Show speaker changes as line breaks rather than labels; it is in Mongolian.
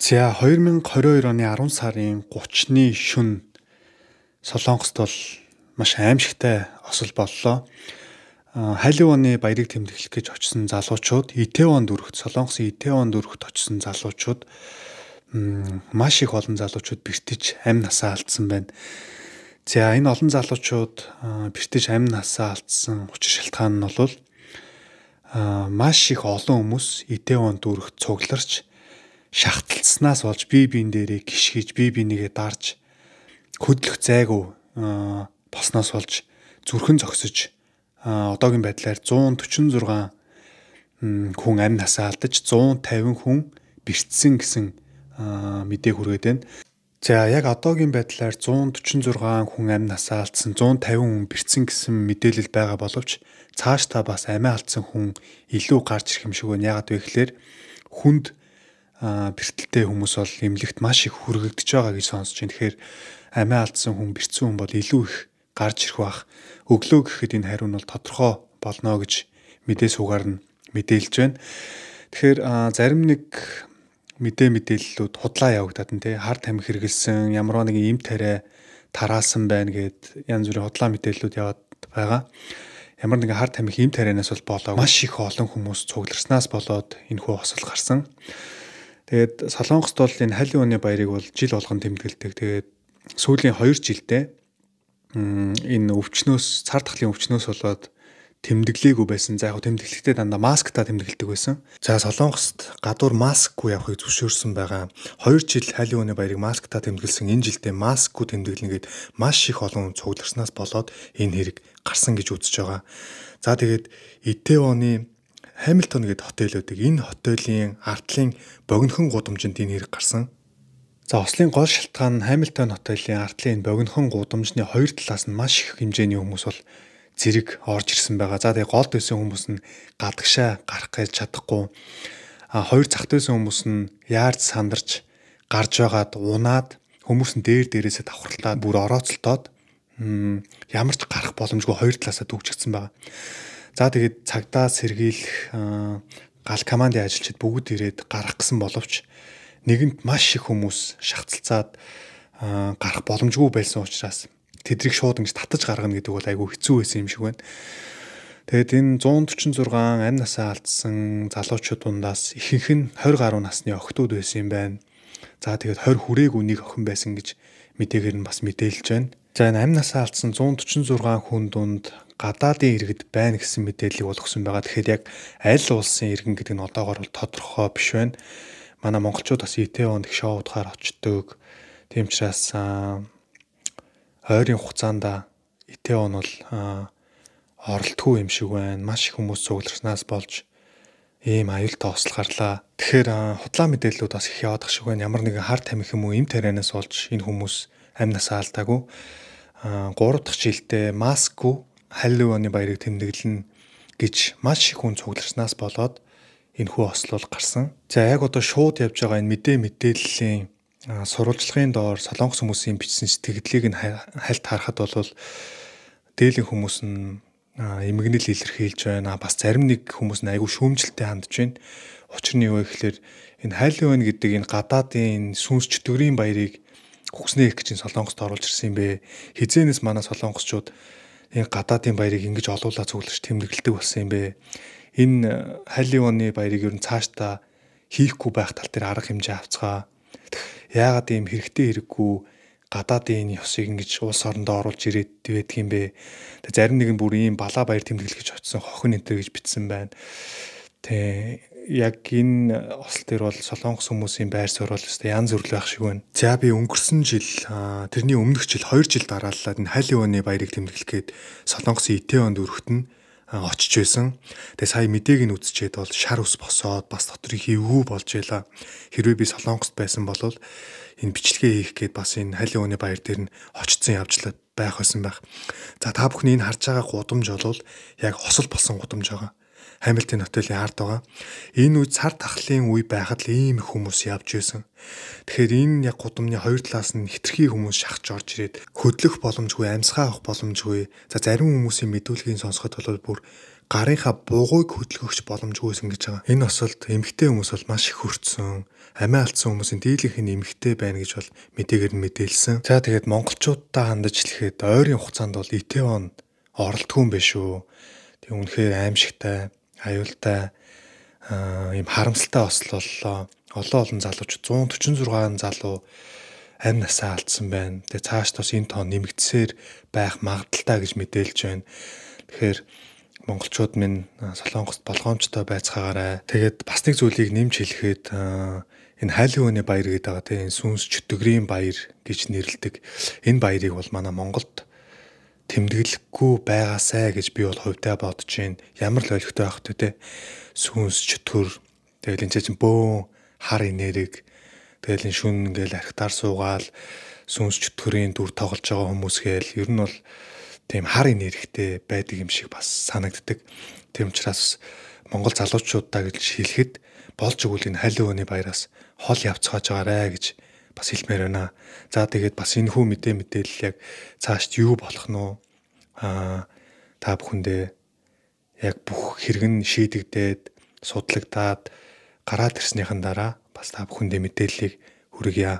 За 2022 оны 10 сарын 30-ны шөнө Солонгост бол маш аимшигтай осол боллоо. Халиваны баярыг тэмдэглэх гэж очсон залуучууд Итэвонд өргөд Солонгосын Итэвонд өргөд очсон залуучууд маш их олон залуучууд бэртэж амь насаа алдсан байна. За энэ олон залуучууд бэртэж амь насаа алдсан учир шалтгаан нь бол маш их олон хүмүүс Итэвонд өргөд цугларч шахталцснаас болж бие биен дээрээ гიშгэж бие биенийгээ дарж хөдлөх зайгүй босноос болж зүрхэн зогсож одоогийн байдлаар 146 хүн амь насаа алдаж 150 хүн бэртсэн гэсэн мэдээг хүргээд байна. За яг одоогийн байдлаар 146 хүн амь насаа алдсан 150 хүн бэртсэн гэсэн мэдээлэл байгаа боловч цааш та бас амиа алдсан хүн илүү гарч ирэх юм шиг байна. Ягаад вэ гэхээр хүнд бэртэлтэй хүмүүс бол эмнэлэгт маш их хүргэгдэж байгаа гэж сонсож байна. Тэгэхээр амиа алдсан хүн, бэрцсэн хүн бол илүү их гарч ирэх бах. Өглөө гэхэд энэ хариу нь бол тодорхой болно гэж мэдээс угаар нь мэдээлж байна. Тэгэхээр зарим нэг мэдээ мэдээллүүд худлаа явагдаад нь тий хар тамхи хэрэгэлсэн, ямар нэгэн эм тарай тараасан байна гэд янз бүрийн худлаа мэдээллүүд яваад байгаа. Ямар нэгэн хар тамхи эм тарайнаас бол болоо маш их олон хүмүүс цугларснаас болоод энэ хүү осол гарсан. Тэгээд Солонгост бол энэ халиуны баярыг бол жил болгон тэмдэглэдэг. Тэгээд сүүлийн 2 жилдээ энэ өвчнөөс цар тахлын өвчнөөс болоод тэмдэглээгүй байсан. За яг тэмдэглэхдээ дандаа масктай тэмдэглэдэг байсан. За Солонгост гадуур маскгүй явахыг зөвшөөрсөн байгаа. 2 жил халиун оны баярыг масктай тэмдэглэсэн энэ жилдээ маскгүй тэмдэглэнэ гэд маш их олон цугларснаас болоод энэ хэрэг гарсан гэж үзэж байгаа. За тэгээд Итэвоны Hamilton гээд хотел үүдэг. Энэ хотелийн артлын богинохон гудамжинд энэ хэрэг гарсан. За ослын гол шалтгаан нь Hamilton хотелийн артлын богинохон гудамжны хоёр талаас нь маш их хэмжээний хүмүүс бол зэрэг орж ирсэн байгаа. За тэгээ голд байсан хүмүүс нь гадагшаа гарах гэж чадахгүй. А хоёр цагт байсан хүмүүс нь яард сандарч гарч байгаад унаад хүмүүс нь дээр дээрээсээ давхарлаад бүр орооцолтоод ямар ч гарах боломжгүй хоёр талаасаа түгжигдсэн байгаа. За тэгээд цагдаа сэргийлэх гал командын ажилчид бүгд ирээд гарах гэсэн боловч нэгэнт маш их хүмүүс шахацлцаад гарах боломжгүй байсан учраас тэдрийг шууд ингэж татаж гаргана гэдэг бол айгүй хэцүү байсан юм шиг байна. Тэгээд энэ 146 амь насаа алдсан залуучууд дундаас ихэнх нь 20 гаруй насны охтууд байсан юм байна. За тэгээд 20 хүрээг үнийг охин байсан гэж мэдээгээр нь бас мэдээлж байна. За энэ амь насаа алдсан 146 хүн дунд гадаадын иргэд байна гэсэн мэдээллийг болгосон байгаа. Тэгэхээр яг аль улсын иргэн гэдэг нь одоогоор бол тодорхой биш байна. Манай монголчууд бас ИТ-д их шоудгаар очдог. Тийм учраас ойрын хугацаанд ИТ-д бол оролтгүй юм шиг байна. Маш их хүмүүс цугларснаас болж ийм аюултай осол гарлаа. Тэгэхээр худлаа мэдээллүүд бас их яваадах шиг байна. Ямар нэгэн хар тамхи юм уу, эм тарианаас болж энэ хүмүүс амь насаа алдаагүй. 3 дахь жилдээ Маску Халливаны баярыг тэмдэглэн гэж маш их хүн цугларснаас болоод энэхүү ослол гарсан. За яг одоо шууд явж байгаа энэ мэдээ мэдээллийн сурвалжлагын доор солонгос хүмүүсийн бичсэн сэтгэлдлийг нь хальт харахад бол дээлийн хүмүүс нь эмгэнэл илэрхийлж байна. Бас зарим нэг хүмүүс нь айгүй шүүмжлэлтэй хандж байна. Учир нь юу вэ гэхээр энэ хайлын байна гэдэг энэ гадаадын сүнс чөтгөрийн баярыг Хүснээ их гэж Солонгост оруулж ирсэн юм бэ? Хизээнээс манай солонгосчууд энэ гадаадын баярыг ингэж олоолаа цуглаж тэмдэглэдэг болсон юм бэ? Энэ э, халивоны баярыг ер нь цаашдаа хийхгүй байх тал дээр арга хэмжээ авцгаа. Яагаад ийм хэрэгтэй хэрэггүй гадаадын энэ ёсыг ингэж улс орондоо оруулж ирээд байдаг юм бэ? Тэг зарим нэг нь бүр ийм балаа баяр тэмдэглэл гэж очсон хохин энэ төр гэж битсэн байна. Тэ яг энэ осол төр бол солонгос хүмүүсийн байр суурь бол өстэй янз бүр л байх шиг байна. За би өнгөрсөн жил тэрний өмнөх жил 2 жил дарааллаад энэ хайл өвөний баярыг тэмдэглэхэд солонгосын Итэонд өргөтөн очиж байсан. Тэгээ сая мэдээг нь үзчихэд бол шар ус босоод бас дотрыг хөвгүү болж байла. Хэрвээ би Солонгост байсан бол энэ бичлэгээ хийх гээд бас энэ халин өөний баяр дээр нь очицсан явжлаа байх байсан байх. За та бүхний энэ харж байгаа гудамж бол яг хосол болсон гудамж байгаа. Hamilton хотелийн ард байгаа. Энэ үе цар тахлын үе байхад л ийм их хүмүүс явж байсан. Тэгэхээр энэ яг гудамны хоёр талаас нь хитрхи хүмүүс шахаж орж ирээд хөдлөх боломжгүй, амьсгаа авах боломжгүй. За зарим хүмүүсийн мэдүүлгийг сонсоход бол бүр гарынхаа бугуйг хөдөлгөхч боломжгүйсэн гэж байгаа. Энэ осолд эмгтэй хүмүүс бол маш их хөрцөн, амиа алдсан хүмүүсийн дийлэнх нь эмгтэй байна гэж бол мэдээгээр нь мэдээлсэн. За тэгээд монголчуудаа хандаж хэлэхэд ойрын хугацаанд бол Итевон оролтгүй юм биш үү. Тэг үнэхээр аимшигтай аюултай ийм харамсалтай ослоллоо. Олон олон залууч 146 залуу амь насаа алдсан байна. Тэгээ цааш тус энэ тоо нэмэгдсээр байх магадaltaа гэж мэдээлж байна. Тэгэхээр монголчууд минь солонгост болгоомжтой байцгаагаарай. Тэгээд бас нэг зүйлийг нэмж хэлэхэд энэ хайлын өөний баяр гэдэг байгаа тийм сүнс чөтгөрийн баяр гэж нэрлдэг. Энэ баярыг бол манай Монголд тэмдэглэхгүй байгаасай гэж би бол хувьдаа бодож байна. Ямар л ойлгохтой байх вэ те. Сүнс ч төр тэгэл энэ чинь бөөн хар инэрэг тэгэл энэ шүн ингээл архитаар суугаал сүнс ч төрийн дүр тоглож байгаа хүмүүс гээл ер нь бол тийм хар инэрэгтэй байдаг юм шиг бас санагддаг. Тийм учраас Монгол залуучуудаа гэж хэлэхэд болж өгүүл энэ халиу өний баяраас хол явцгааж байгаарэ гэж бас хэлмээр байна. За тэгээд бас энэ хүү мэдээ мэдээлэл яг цаашд юу болох нь аа та бүхэндээ яг бүх хэрэгэн шийдэгдээд судлагдаад гараад ирснийхэн дараа бас та бүхэндээ мэдээллийг хүргье.